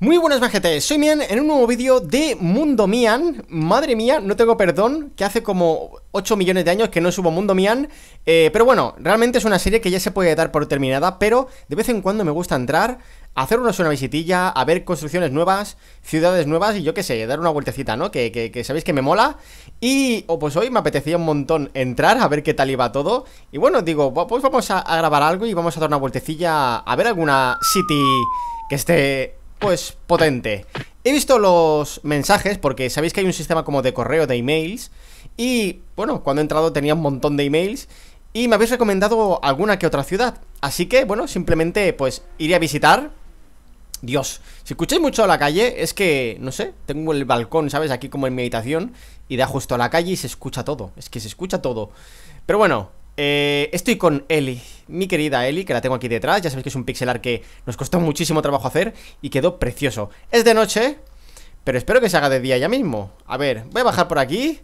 Muy buenas majetes, soy Mian en un nuevo vídeo de Mundo Mian Madre mía, no tengo perdón, que hace como 8 millones de años que no subo Mundo Mian eh, Pero bueno, realmente es una serie que ya se puede dar por terminada Pero de vez en cuando me gusta entrar, hacer una visitilla, a ver construcciones nuevas, ciudades nuevas Y yo qué sé, dar una vueltecita, ¿no? Que, que, que sabéis que me mola Y o oh, pues hoy me apetecía un montón entrar, a ver qué tal iba todo Y bueno, digo, pues vamos a, a grabar algo y vamos a dar una vueltecilla a ver alguna city que esté pues potente. He visto los mensajes porque sabéis que hay un sistema como de correo, de emails. Y bueno, cuando he entrado tenía un montón de emails. Y me habéis recomendado alguna que otra ciudad. Así que bueno, simplemente pues iré a visitar. Dios, si escucháis mucho a la calle es que, no sé, tengo el balcón, ¿sabes? Aquí como en meditación y da justo a la calle y se escucha todo. Es que se escucha todo. Pero bueno, eh, estoy con Eli, mi querida Eli, que la tengo aquí detrás. Ya sabéis que es un pixelar que nos costó muchísimo trabajo hacer y quedó precioso. Es de noche, pero espero que se haga de día ya mismo. A ver, voy a bajar por aquí.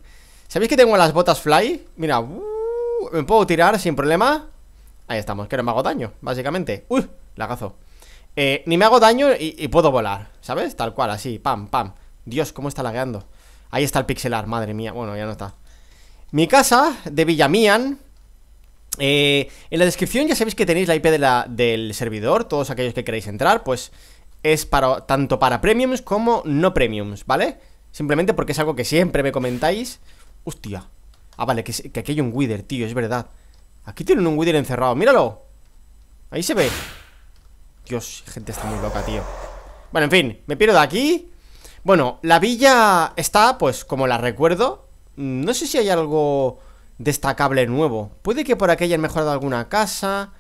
¿Sabéis que tengo las botas fly? Mira, uh, me puedo tirar sin problema. Ahí estamos, que no me hago daño, básicamente. Uy, lagazo. Eh, ni me hago daño y, puedo volar, ¿sabes? Tal cual, así, pam, pam. Dios, cómo está lagueando. Ahí está el pixelar, madre mía. Bueno, ya no está. Mi casa de Villamian eh, en la descripción ya sabéis que tenéis la IP del servidor, todos aquellos que queráis entrar, pues es para, tanto para premiums como no premiums, ¿vale? Simplemente porque es algo que siempre me comentáis. Hostia. Ah, vale, que, que aquí hay un Wither, tío, es verdad. Aquí tienen un Wither encerrado, míralo. Ahí se ve. Dios, gente está muy loca, tío. Bueno, en fin, me pierdo de aquí. Bueno, la villa está, pues, como la recuerdo. Mm, no sé si hay algo destacable nuevo. Puede que por aquí hayan mejorado alguna casa.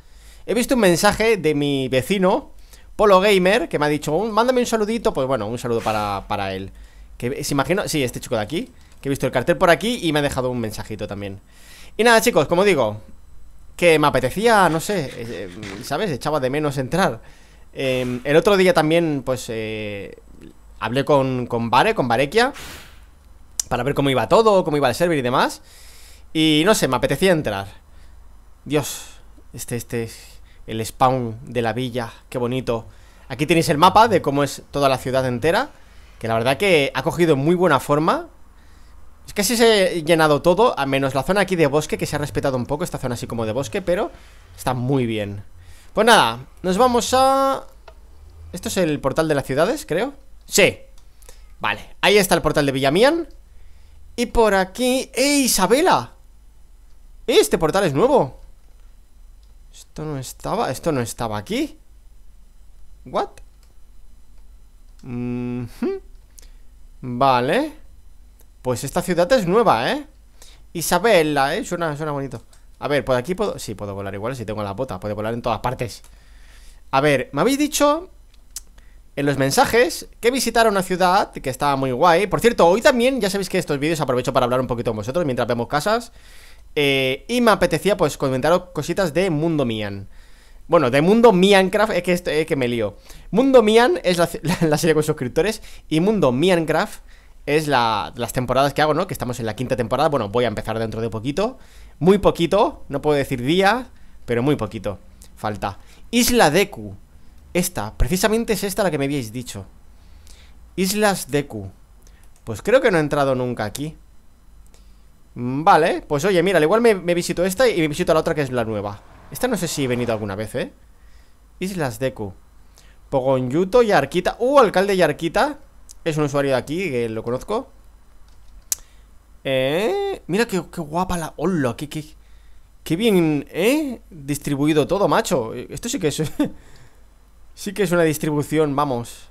He visto un mensaje de mi vecino, Polo Gamer, que me ha dicho, mándame un saludito. Pues bueno, un saludo para, para él. Que se imagino, sí, este chico de aquí, que he visto el cartel por aquí y me ha dejado un mensajito también. Y nada, chicos, como digo, que me apetecía, no sé, eh, eh, ¿sabes? Echaba de menos entrar. Em, el otro día también, pues, eh, hablé con, con con Varequia, para ver cómo iba todo, cómo iba el server y demás. Y no sé, me apetecía entrar. Dios, este, este es el spawn de la villa, qué bonito. Aquí tenéis el mapa de cómo es toda la ciudad entera, que la verdad que ha cogido muy buena forma. Es que se ha llenado todo, a menos la zona aquí de bosque, que se ha respetado un poco, esta zona así como de bosque, pero está muy bien. Pues nada, nos vamos a... ¿Esto es el portal de las ciudades, creo? Sí Vale, ahí está el portal de Villamian Y por aquí... ¡Eh, Isabela! Este portal es nuevo Esto no estaba Esto no estaba aquí What? Vale Pues esta ciudad es nueva, ¿eh? Isabela, ¿eh? Suena, suena bonito A ver, por aquí puedo... Sí, puedo volar igual si tengo la bota Puedo volar en todas partes A ver, me habéis dicho en los mensajes que visitar una ciudad que estaba muy guay. Por cierto, hoy también, ya sabéis que estos vídeos aprovecho para hablar un poquito con vosotros mientras vemos casas. Eh, y me apetecía pues comentaros cositas de Mundo Mian. Bueno, de Mundo Miancraft, es que, es que me lío. Mundo Mian es la, serie con suscriptores y Mundo Miancraft es la, las temporadas que hago, ¿no? Que estamos en la quinta temporada. Bueno, voy a empezar dentro de poquito. Muy poquito, no puedo decir día, pero muy poquito. Falta. Isla Deku. Esta, precisamente es esta la que me habíais dicho. Islas Deku. Pues creo que no he entrado nunca aquí. Mm, vale, pues oye, mira, al igual me, visito esta y me visito la otra que es la nueva Esta no sé si he venido alguna vez, ¿eh? Islas Deku Pogonyuto, arquita Uh, alcalde arquita Es un usuario de aquí, que lo conozco Eh... Mira qué, guapa la... ¡Hola! Qué, qué, bien, ¿eh? Distribuido todo, macho Esto sí que es... Sí que es una distribución, vamos.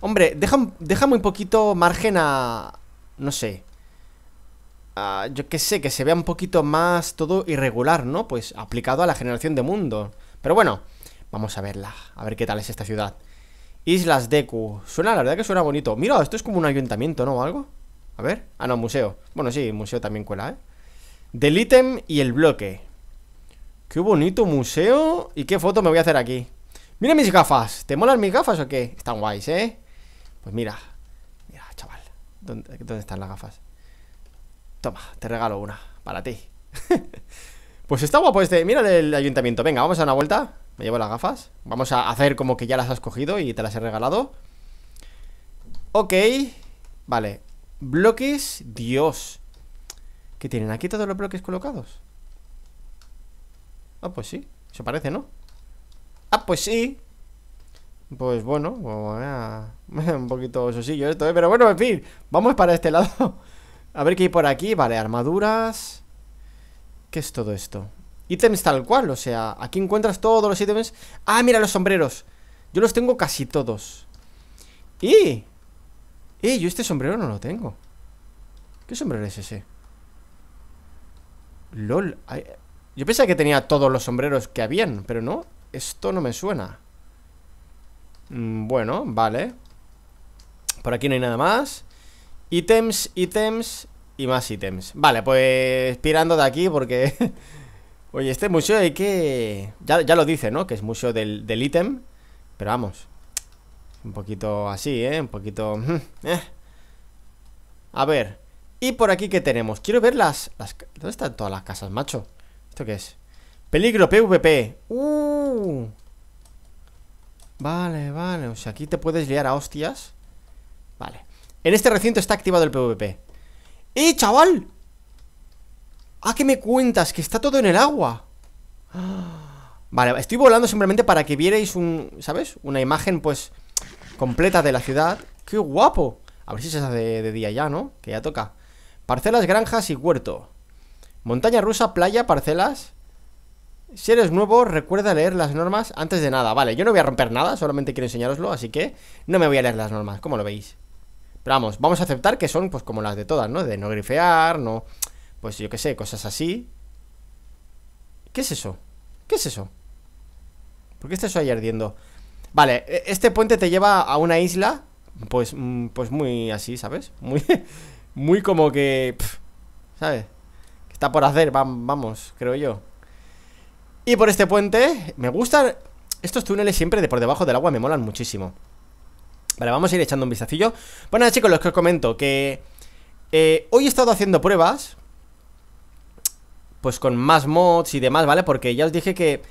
Hombre, deja, deja, muy poquito margen a... No sé. Ah, yo qué sé, que se vea un poquito más todo irregular, ¿no? Pues aplicado a la generación de mundo. Pero bueno, vamos a verla, a ver qué tal es esta ciudad. Islas Deku. Suena, la verdad que suena bonito. Mira, esto es como un ayuntamiento, ¿no? O algo. A ver. Ah, no, museo. Bueno, sí, museo también cuela, ¿eh? Del ítem y el bloque. Qué bonito museo. ¿Y qué foto me voy a hacer aquí? Mira mis gafas. ¿Te molan mis gafas o qué? Están guays, ¿eh? Pues mira. Mira, chaval. dónde están las gafas? Toma, te regalo una, para ti Pues está guapo este, mira el ayuntamiento Venga, vamos a dar una vuelta, me llevo las gafas Vamos a hacer como que ya las has cogido y te las he regalado Ok Vale, bloques Dios ¿Qué tienen aquí todos los bloques colocados? Ah, pues sí, se parece, ¿no? Ah, pues sí Pues bueno, pues, un poquito sosillo esto, ¿eh? Pero bueno, en fin, vamos para este lado A ver qué hay por aquí Vale, armaduras ¿Qué es todo esto? Ítems tal cual, o sea, aquí encuentras todos los ítems Ah, mira, los sombreros Yo los tengo casi todos ¡Y! ¡Y! Yo este sombrero no lo tengo ¿Qué sombrero es ese? LOL Yo pensaba que tenía todos los sombreros que habían Pero no, esto no me suena mm, Bueno, vale Por aquí no hay nada más Ítems, ítems y más ítems Vale, pues pirando de aquí porque... Oye, este museo hay que... Ya, lo dice, ¿no? Que es museo del, ítem Pero vamos Un poquito así, ¿eh? Un poquito... Eh. A ver Y por aquí, ¿qué tenemos? Quiero ver las, las... ¿Dónde están todas las casas, macho? ¿Esto qué es? Peligro PvP ¡Uh! Vale, vale O sea, aquí te puedes liar a hostias Vale en este recinto está activado el PvP ¡Eh, chaval! ¿A ah, qué me cuentas? Que está todo en el agua Vale, estoy volando simplemente para que vierais un... ¿Sabes? Una imagen, pues... Completa de la ciudad ¡Qué guapo! A ver si se hace de, día ya, ¿no? Que ya toca Parcelas, granjas y huerto Montaña rusa, playa, parcelas Si eres nuevo, recuerda leer las normas antes de nada Vale, yo no voy a romper nada, solamente quiero enseñaroslo Así que no me voy a leer las normas, como lo veis? vamos, vamos a aceptar que son pues como las de todas, ¿no? De no grifear, no... Pues yo qué sé, cosas así. ¿Qué es eso? ¿Qué es eso? ¿Por qué está eso ahí ardiendo? Vale, e, este puente te lleva a una isla Pues, mm, pues muy así, ¿sabes? Muy, muy como que... ¿Sabes? Que está por hacer, vamos, creo yo Y por este puente Me gustan... Estos túneles siempre de por debajo del agua me molan muchísimo Vale, vamos a ir echando un vistacillo. Bueno, chicos, los que os comento que eh, hoy he estado haciendo pruebas. Pues con más mods y demás, ¿vale? Porque ya os dije que,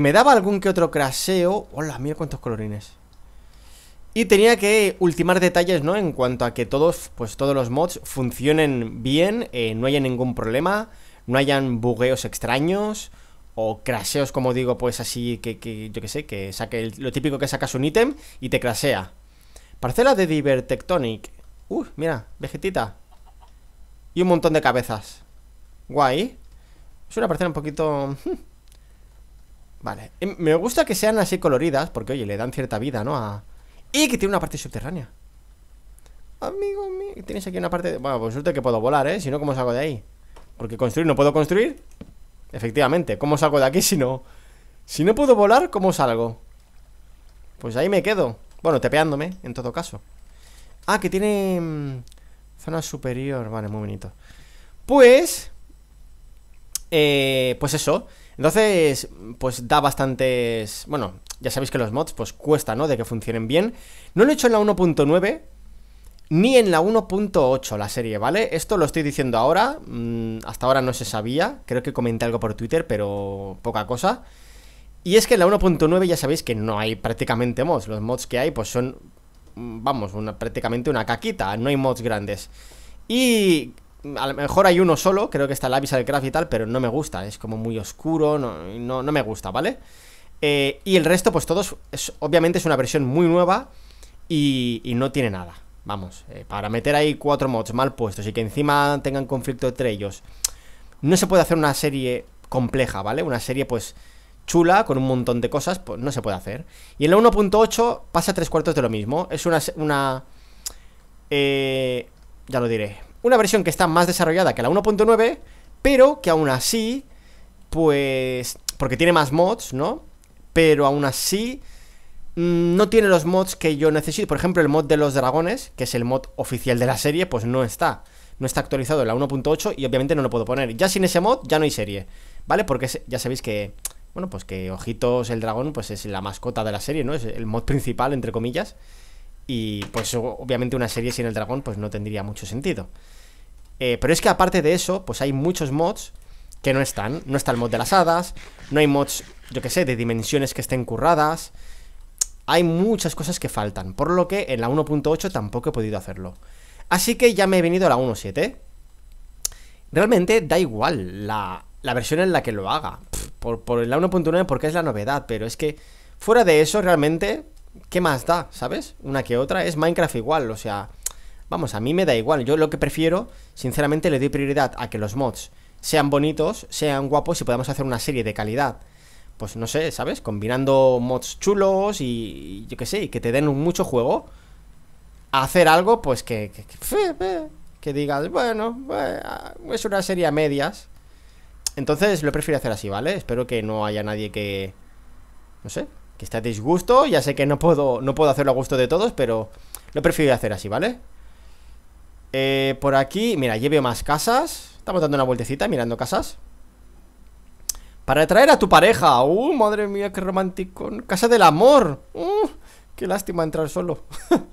me daba algún que otro craseo. Hola, mira cuántos colorines. Y tenía que ultimar detalles, ¿no? En cuanto a que todos, pues todos los mods funcionen bien, eh, no haya ningún problema, no hayan bugueos extraños o craseos, como digo, pues así que, yo qué sé, que saque lo típico que sacas un ítem y te crasea Parcela de Divertectonic. Uy, mira, vegetita. Y un montón de cabezas. Guay. Es una parcela un poquito... Hmm. Vale. Em, me gusta que sean así coloridas, porque oye, le dan cierta vida, ¿no? A... Y que tiene una parte subterránea. Amigo mío, tienes aquí una parte... Bueno, pues suerte que puedo volar, ¿eh? Si no, ¿cómo salgo de ahí? Porque construir no puedo construir. Efectivamente, ¿cómo salgo de aquí si no? Si no puedo volar, ¿cómo salgo? Pues ahí me quedo. Bueno, tepeándome, en todo caso Ah, que tiene... Mm, zona superior, vale, muy bonito Pues... Eh, pues eso Entonces, pues da bastantes... Bueno, ya sabéis que los mods pues cuesta, ¿no? De que funcionen bien No lo he hecho en la 1.9 ni en la 1.8 la serie, ¿vale? Esto lo estoy diciendo ahora, mm, hasta ahora no se sabía, creo que comenté algo por Twitter, pero poca cosa. Y es que en la 1.9 ya sabéis que no hay prácticamente mods. Los mods que hay pues son, mm, vamos, una, prácticamente una caquita. No hay mods grandes. Y a lo mejor hay uno solo, creo que está el Abyssal Craft y tal, pero no me gusta. Es como muy oscuro, no, no, me gusta, ¿vale? Eh, y el resto pues todos, obviamente es una versión muy nueva y, no tiene nada. Vamos, eh, para meter ahí cuatro mods mal puestos y que encima tengan conflicto entre ellos. No se puede hacer una serie compleja, ¿vale? Una serie pues chula, con un montón de cosas, pues no se puede hacer. Y en la 1.8 pasa tres cuartos de lo mismo. Es una... una eh, ya lo diré. Una versión que está más desarrollada que la 1.9, pero que aún así, pues... Porque tiene más mods, ¿no? Pero aún así mm, no tiene los mods que yo necesito. Por ejemplo, el mod de los dragones, que es el mod oficial de la serie, pues no está. No está actualizado en la 1.8 y obviamente no lo puedo poner. Ya sin ese mod ya no hay serie, ¿vale? Porque ya sabéis que bueno, pues que Ojitos el Dragón pues es la mascota de la serie, ¿no? Es el mod principal, entre comillas. Y pues obviamente una serie sin el dragón pues no tendría mucho sentido. Eh, pero es que aparte de eso, pues hay muchos mods que no están. No está el mod de las hadas, no hay mods, yo que sé, de dimensiones que estén curradas. Hay muchas cosas que faltan, por lo que en la 1.8 tampoco he podido hacerlo. Así que ya me he venido a la 1.7. Realmente da igual la versión en la que lo haga, por, por la 1.9 porque es la novedad, pero es que fuera de eso realmente, ¿qué más da? ¿Sabes? Una que otra es Minecraft igual, o sea, vamos, a mí me da igual, yo lo que prefiero, sinceramente le doy prioridad a que los mods sean bonitos, sean guapos y podamos hacer una serie de calidad. Pues no sé, ¿sabes? Combinando mods chulos y, yo qué sé, y que te den mucho juego. A hacer algo, pues que, que, que, que digas, bueno, eh, es una serie a medias, entonces lo prefiero hacer así, ¿vale? Espero que no haya nadie que... No sé, que esté a disgusto. Ya sé que no puedo, no puedo hacerlo a gusto de todos, pero lo prefiero hacer así, ¿vale? Eh, por aquí, mira, lleve más casas. Estamos dando una vueltecita mirando casas. Para atraer a tu pareja. ¡Uh, madre mía, qué romántico! Casa del amor. ¡Uh! Qué lástima entrar solo.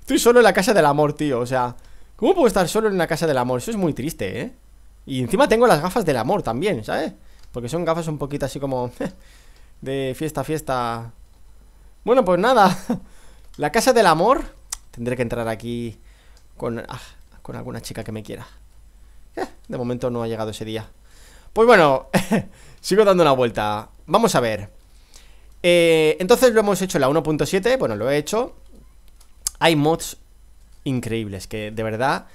Estoy solo en la casa del amor, tío. O sea, ¿cómo puedo estar solo en una casa del amor? Eso es muy triste, ¿eh? Y encima tengo las gafas del amor también, ¿sabes? Porque son gafas un poquito así como... de fiesta, fiesta... Bueno, pues nada. La casa del amor. Tendré que entrar aquí con, ah, con alguna chica que me quiera. Eh, de momento no ha llegado ese día. Pues bueno, sigo dando una vuelta. Vamos a ver. Eh, entonces lo hemos hecho en la 1.7. Bueno, lo he hecho. Hay mods increíbles que de verdad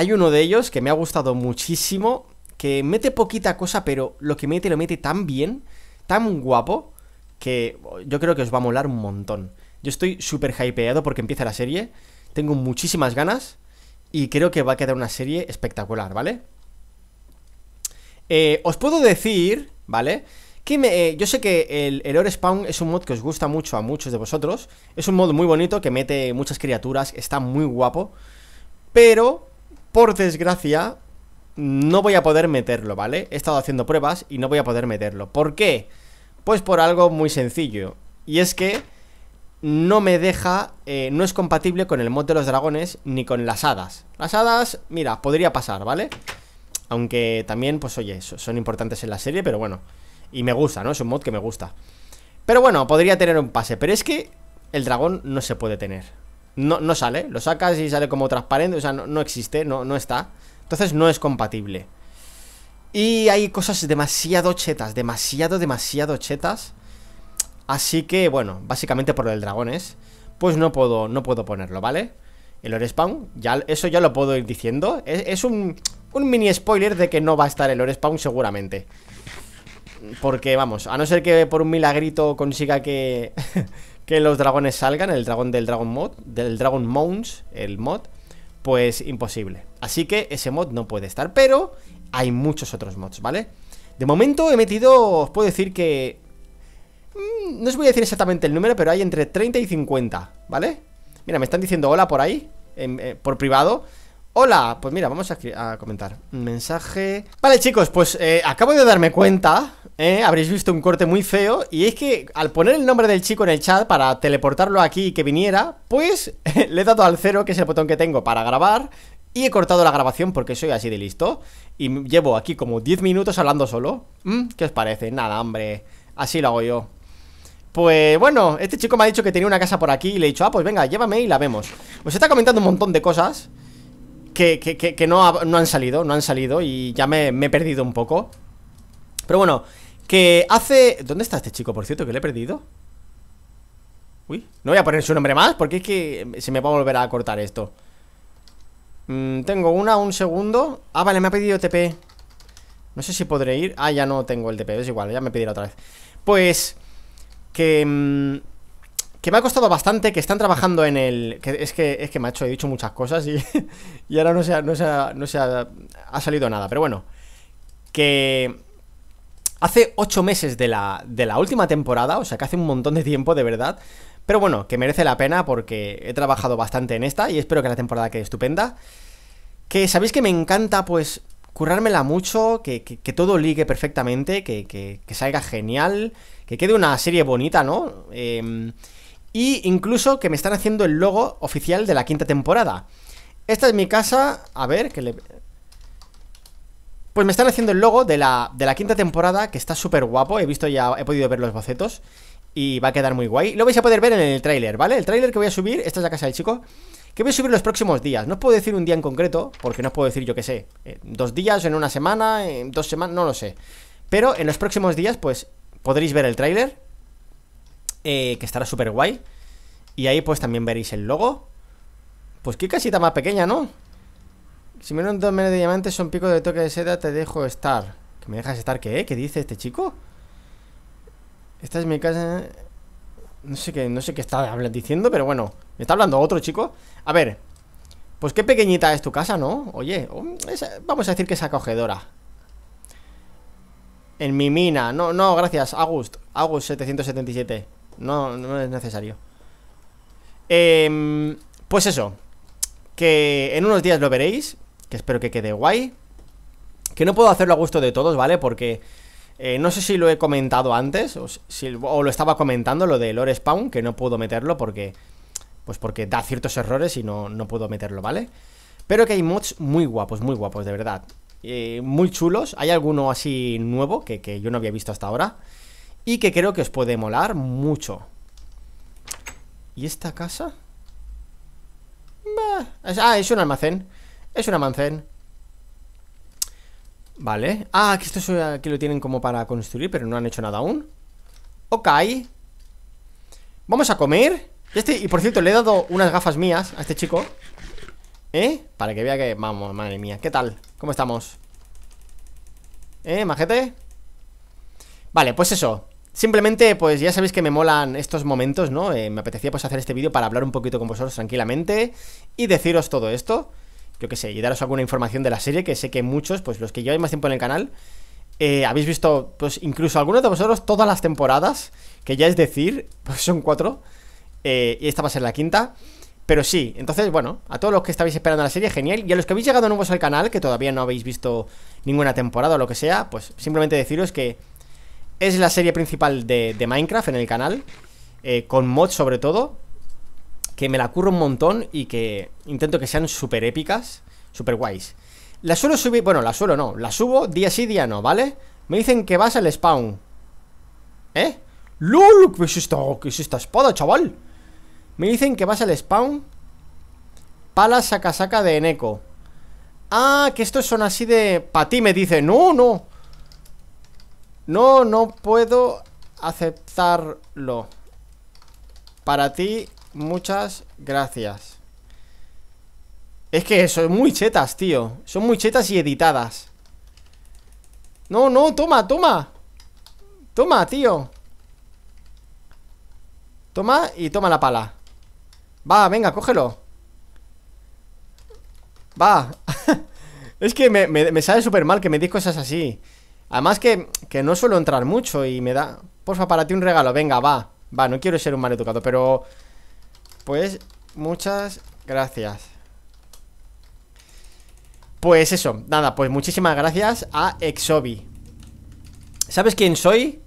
hay uno de ellos que me ha gustado muchísimo, que mete poquita cosa, pero lo que mete lo mete tan bien, tan guapo, que yo creo que os va a molar un montón. Yo estoy súper hypeado porque empieza la serie, tengo muchísimas ganas y creo que va a quedar una serie espectacular, ¿vale? Eh, os puedo decir, ¿vale? Que me, eh, yo sé que el, el Spawn es un mod que os gusta mucho a muchos de vosotros. Es un mod muy bonito que mete muchas criaturas, está muy guapo. Pero por desgracia, no voy a poder meterlo, ¿vale? He estado haciendo pruebas y no voy a poder meterlo. ¿Por qué? Pues por algo muy sencillo. Y es que no me deja, eh, no es compatible con el mod de los dragones ni con las hadas. Las hadas, mira, podría pasar, ¿vale? Aunque también, pues oye, son importantes en la serie, pero bueno. Y me gusta, ¿no? Es un mod que me gusta. Pero bueno, podría tener un pase. Pero es que el dragón no se puede tener no, no sale. Lo sacas y sale como transparente, o sea, no, existe, no, no está. Entonces no es compatible. Y hay cosas demasiado chetas, demasiado, demasiado chetas. Así que, bueno, básicamente por lo del dragón Pues no puedo, no puedo ponerlo, ¿vale? El lore spawn, ya, eso ya lo puedo ir diciendo. Es, un, mini spoiler de que no va a estar el lore spawn seguramente. Porque, vamos, a no ser que por un milagrito consiga que, que los dragones salgan, el dragón del Dragon Mod, del Dragon Mounts, el mod, pues imposible. Así que ese mod no puede estar, pero hay muchos otros mods, ¿vale? De momento he metido, os puedo decir que... Mm, no os voy a decir exactamente el número, pero hay entre 30 y 50, ¿vale? Mira, me están diciendo hola por ahí, eh, por privado. Hola, pues mira, vamos a, a comentar Mensaje... Vale chicos, pues eh, acabo de darme cuenta eh, Habréis visto un corte muy feo Y es que al poner el nombre del chico en el chat Para teleportarlo aquí y que viniera Pues le he dado al cero, que es el botón que tengo para grabar y he cortado la grabación porque soy así de listo Y llevo aquí como 10 minutos hablando solo mm, ¿Qué os parece? Nada, hombre Así lo hago yo pues bueno, este chico me ha dicho que tenía una casa por aquí y le he dicho, ah, pues venga, llévame y la vemos. Os está comentando un montón de cosas que, no, han salido, no han salido y ya me, he perdido un poco. Pero bueno, que hace... ¿Dónde está este chico, por cierto, que le he perdido? Uy, no voy a poner su nombre más porque es que se me va a volver a cortar esto. Mm, tengo una, un segundo. Ah, vale, me ha pedido TP. No sé si podré ir. Ah, ya no tengo el TP, es igual, ya me pedirá otra vez. Pues que... Mm, que me ha costado bastante, que están trabajando en el... es, que, es que, macho, he dicho muchas cosas y, y ahora no se, ha, no se, ha, no ha, salido nada. Pero bueno, que hace ocho meses de la, de la última temporada, o sea que hace un montón de tiempo, de verdad. Pero bueno, que merece la pena porque he trabajado bastante en esta y espero que la temporada quede estupenda. Que sabéis que me encanta, pues, currármela mucho, que, que, todo ligue perfectamente, que, que, salga genial, que quede una serie bonita, ¿no? Eh, y incluso que me están haciendo el logo oficial de la quinta temporada. Esta es mi casa. A ver, que le... Pues me están haciendo el logo de la, quinta temporada, que está súper guapo. He visto ya, he podido ver los bocetos. Y va a quedar muy guay. Lo vais a poder ver en el tráiler, ¿vale? El tráiler que voy a subir, esta es la casa del chico, que voy a subir los próximos días. No os puedo decir un día en concreto, porque no os puedo decir, yo qué sé, eh, dos días, en una semana, en dos semanas, no lo sé. Pero en los próximos días, pues, podréis ver el tráiler eh, que estará súper guay. Y ahí pues también veréis el logo. Pues qué casita más pequeña, ¿no? Si me dos menos de diamantes son pico de toque de seda, te dejo estar. ¿Que me dejas estar qué? ¿Qué dice este chico? Esta es mi casa... No sé qué, no sé qué está diciendo, pero bueno. Me está hablando otro chico. A ver. Pues qué pequeñita es tu casa, ¿no? Oye, oh, vamos a decir que es acogedora. En mi mina. No, no, gracias. August. August 777. No, no es necesario em, Pues eso Que en unos días lo veréis Que espero que quede guay Que no puedo hacerlo a gusto de todos, ¿vale? Porque eh, no sé si lo he comentado antes o, si, lo estaba comentando Lo de lore spawn, que no puedo meterlo porque Pues porque da ciertos errores Y no, no puedo meterlo, ¿vale? Pero que hay mods muy guapos, muy guapos, de verdad eh, Muy chulos, hay alguno así nuevo que, que yo no había visto hasta ahora y que creo que os puede molar mucho. ¿Y esta casa? ah, es un almacén. Es un almacén. Vale. Ah, que esto es, aquí eh, lo tienen como para construir, pero no han hecho nada aún. Ok. Vamos a comer. Y, este, y por cierto, le he dado unas gafas mías a este chico. ¿Eh? Para que vea que... Vamos, madre mía. ¿Qué tal? ¿Cómo estamos? ¿Eh, majete? Vale, pues eso. Simplemente, pues ya sabéis que me molan estos momentos, ¿no? Eh, me apetecía pues hacer este vídeo para hablar un poquito con vosotros tranquilamente y deciros todo esto. Yo qué sé, y daros alguna información de la serie, que sé que muchos, pues los que lleváis más tiempo en el canal, eh, habéis visto, pues incluso algunos de vosotros, todas las temporadas, que ya es decir, pues son cuatro, eh, y esta va a ser la quinta. Pero sí, entonces, bueno, a todos los que estabais esperando la serie, genial. Y a los que habéis llegado nuevos al canal, que todavía no habéis visto ninguna temporada o lo que sea, pues simplemente deciros que es la serie principal de, Minecraft en el canal, eh, con mods sobre todo, que me la curro un montón y que intento que sean súper épicas, súper guays. La suelo subir, bueno, la suelo no, la subo día sí, día no, ¿vale? Me dicen que vas al spawn. ¿Eh? ¡Lul! ¿Qué es esta, qué es esta espada, chaval? Me dicen que vas al spawn Pala saca saca de Eneco Ah, que estos son así de... Pa' ti me dice No, no no, no puedo aceptarlo. Para ti, muchas gracias. Es que son muy chetas, tío. Son muy chetas y editadas. No, no, toma, toma. Toma, tío. Toma y toma la pala. Va, venga, cógelo. Va. es que me, sale súper mal que me digas cosas así. Además que, que no suelo entrar mucho y me da... Porfa, para ti un regalo, venga, va. Va, no quiero ser un mal educado, pero... Pues muchas gracias. Pues eso, nada, pues muchísimas gracias a Exobi. ¿Sabes quién soy?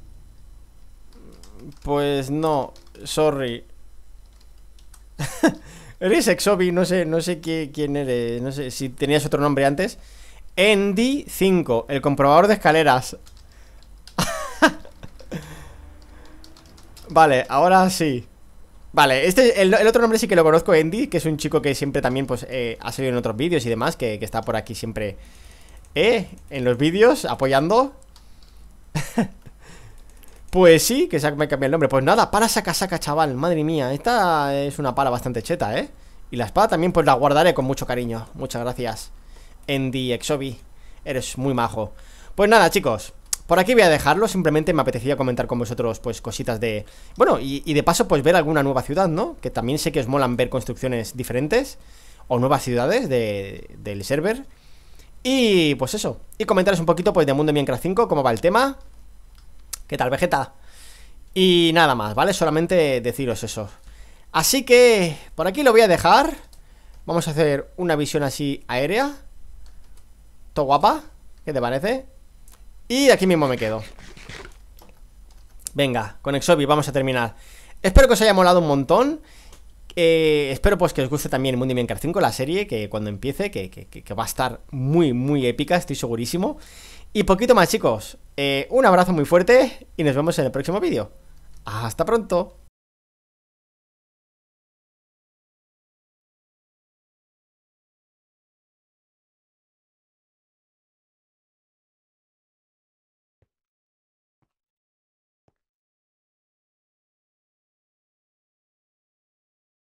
Pues no, sorry. eres Exobi, no sé, no sé qué, quién eres, no sé si tenías otro nombre antes. Endy 5, el comprobador de escaleras Vale, ahora sí Vale, este, el, otro nombre sí que lo conozco, Endy Que es un chico que siempre también, pues, eh, ha salido en otros vídeos y demás que, está por aquí siempre ¿Eh? En los vídeos, apoyando Pues sí, que se me cambiado el nombre Pues nada, para saca saca, chaval, madre mía Esta es una pala bastante cheta, ¿eh? Y la espada también, pues la guardaré con mucho cariño Muchas gracias en The Exobi. Eres muy majo. Pues nada, chicos. Por aquí voy a dejarlo, simplemente me apetecía comentar con vosotros pues cositas de... Bueno, y, de paso pues ver alguna nueva ciudad, ¿no? Que también sé que os molan ver construcciones diferentes o nuevas ciudades del server. Y pues eso, y comentaros un poquito pues de Mundo de Minecraft 5, cómo va el tema. ¿Qué tal, Vegeta? Y nada más, ¿vale? Solamente deciros eso. Así que por aquí lo voy a dejar. Vamos a hacer una visión así aérea. ¿Todo guapa? ¿Qué te parece? Y aquí mismo me quedo Venga, con Exobi vamos a terminar Espero que os haya molado un montón eh, espero pues que os guste también Mundo Minecraft 5, la serie, que cuando empiece, que, va a estar muy, muy épica, estoy segurísimo. Y poquito más, chicos. Eh, un abrazo muy fuerte y nos vemos en el próximo vídeo. ¡Hasta pronto!